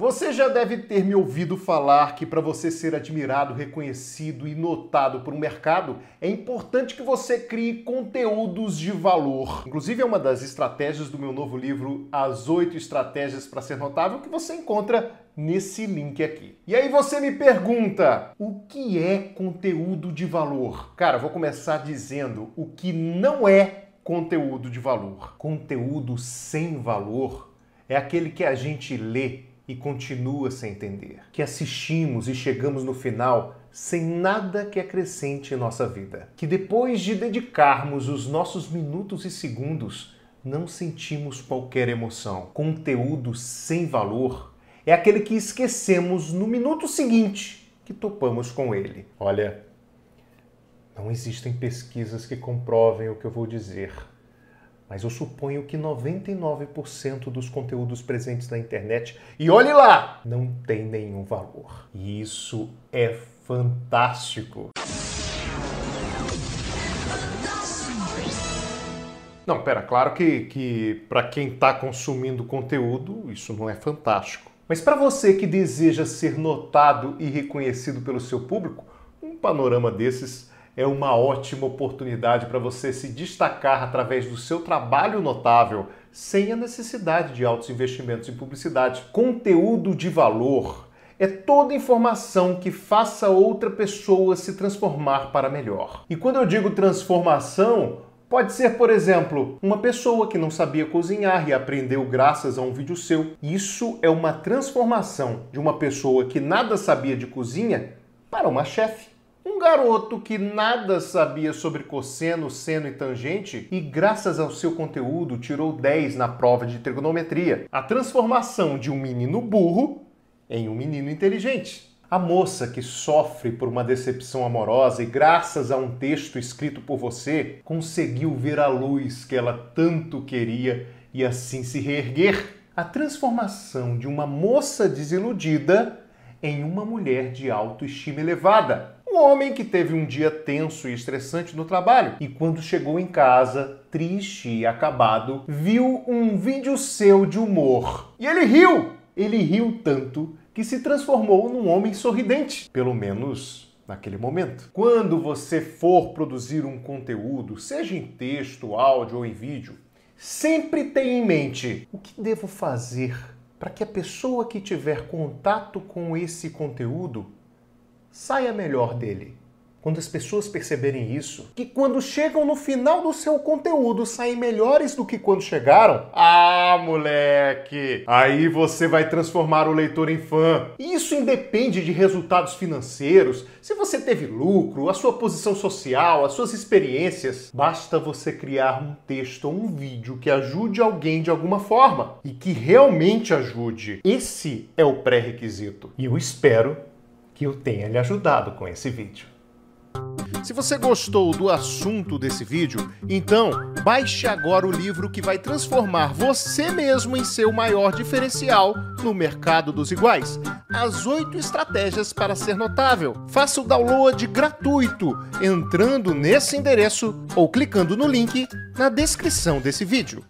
Você já deve ter me ouvido falar que para você ser admirado, reconhecido e notado por um mercado, é importante que você crie conteúdos de valor. Inclusive é uma das estratégias do meu novo livro As Oito estratégias para ser notável que você encontra nesse link aqui. E aí você me pergunta: o que é conteúdo de valor? Cara, vou começar dizendo o que não é conteúdo de valor. Conteúdo sem valor é aquele que a gente lê e continua sem entender. Que assistimos e chegamos no final sem nada que acrescente em nossa vida. Que depois de dedicarmos os nossos minutos e segundos, não sentimos qualquer emoção. Conteúdo sem valor é aquele que esquecemos no minuto seguinte que topamos com ele. Olha, não existem pesquisas que comprovem o que eu vou dizer mas eu suponho que 99% dos conteúdos presentes na internet, e olhe lá, não tem nenhum valor. E isso é fantástico. Não, pera, claro que, que para quem está consumindo conteúdo, isso não é fantástico. Mas para você que deseja ser notado e reconhecido pelo seu público, um panorama desses é uma ótima oportunidade para você se destacar através do seu trabalho notável, sem a necessidade de altos investimentos em publicidade. Conteúdo de valor é toda informação que faça outra pessoa se transformar para melhor. E quando eu digo transformação, Pode ser, por exemplo, uma pessoa que não sabia cozinhar e aprendeu graças a um vídeo seu. Isso é uma transformação de uma pessoa que nada sabia de cozinha para uma chefe. Um garoto que nada sabia sobre cosseno, seno e tangente e, graças ao seu conteúdo, tirou 10 na prova de trigonometria. A transformação de um menino burro em um menino inteligente. A moça que sofre por uma decepção amorosa e, graças a um texto escrito por você, conseguiu ver a luz que ela tanto queria e assim se reerguer. A transformação de uma moça desiludida em uma mulher de autoestima elevada homem que teve um dia tenso e estressante no trabalho e quando chegou em casa, triste e acabado, viu um vídeo seu de humor. E ele riu! Ele riu tanto que se transformou num homem sorridente. Pelo menos naquele momento. Quando você for produzir um conteúdo, seja em texto, áudio ou em vídeo, sempre tenha em mente o que devo fazer para que a pessoa que tiver contato com esse conteúdo saia melhor dele. Quando as pessoas perceberem isso, que quando chegam no final do seu conteúdo saem melhores do que quando chegaram, ah, moleque! Aí você vai transformar o leitor em fã. E isso independe de resultados financeiros, se você teve lucro, a sua posição social, as suas experiências. Basta você criar um texto ou um vídeo que ajude alguém de alguma forma e que realmente ajude. Esse é o pré-requisito. E eu espero que eu tenha lhe ajudado com esse vídeo. Se você gostou do assunto desse vídeo, então baixe agora o livro que vai transformar você mesmo em seu maior diferencial no mercado dos iguais. As 8 estratégias para ser notável. Faça o download gratuito entrando nesse endereço ou clicando no link na descrição desse vídeo.